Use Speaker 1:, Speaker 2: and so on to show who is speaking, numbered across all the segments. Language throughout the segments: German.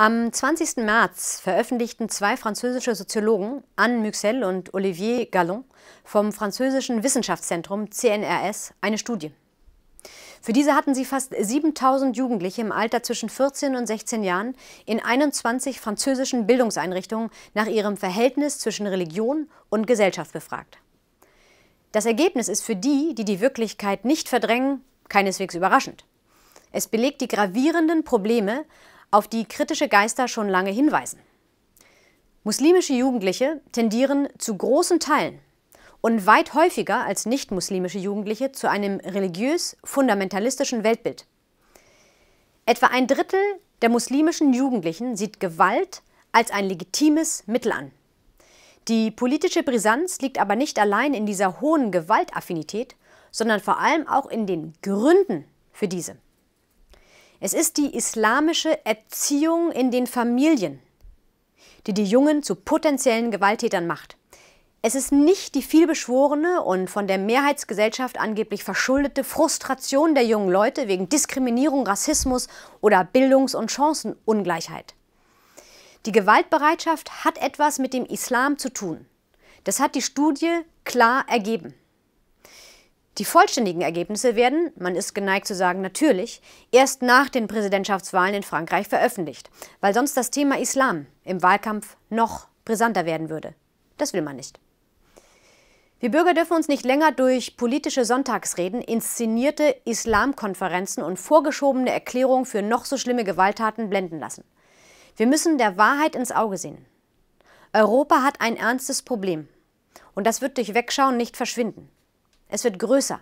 Speaker 1: Am 20. März veröffentlichten zwei französische Soziologen, Anne Muxel und Olivier Gallon, vom französischen Wissenschaftszentrum CNRS eine Studie. Für diese hatten sie fast 7000 Jugendliche im Alter zwischen 14 und 16 Jahren in 21 französischen Bildungseinrichtungen nach ihrem Verhältnis zwischen Religion und Gesellschaft befragt. Das Ergebnis ist für die, die die Wirklichkeit nicht verdrängen, keineswegs überraschend. Es belegt die gravierenden Probleme, auf die kritische Geister schon lange hinweisen. Muslimische Jugendliche tendieren zu großen Teilen und weit häufiger als nicht-muslimische Jugendliche zu einem religiös-fundamentalistischen Weltbild. Etwa ein Drittel der muslimischen Jugendlichen sieht Gewalt als ein legitimes Mittel an. Die politische Brisanz liegt aber nicht allein in dieser hohen Gewaltaffinität, sondern vor allem auch in den Gründen für diese. Es ist die islamische Erziehung in den Familien, die die Jungen zu potenziellen Gewalttätern macht. Es ist nicht die vielbeschworene und von der Mehrheitsgesellschaft angeblich verschuldete Frustration der jungen Leute wegen Diskriminierung, Rassismus oder Bildungs- und Chancenungleichheit. Die Gewaltbereitschaft hat etwas mit dem Islam zu tun. Das hat die Studie klar ergeben. Die vollständigen Ergebnisse werden, man ist geneigt zu sagen natürlich, erst nach den Präsidentschaftswahlen in Frankreich veröffentlicht, weil sonst das Thema Islam im Wahlkampf noch brisanter werden würde. Das will man nicht. Wir Bürger dürfen uns nicht länger durch politische Sonntagsreden, inszenierte Islamkonferenzen und vorgeschobene Erklärungen für noch so schlimme Gewalttaten blenden lassen. Wir müssen der Wahrheit ins Auge sehen. Europa hat ein ernstes Problem. Und das wird durch Wegschauen nicht verschwinden. Es wird größer.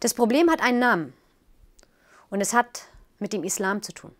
Speaker 1: Das Problem hat einen Namen und es hat mit dem Islam zu tun.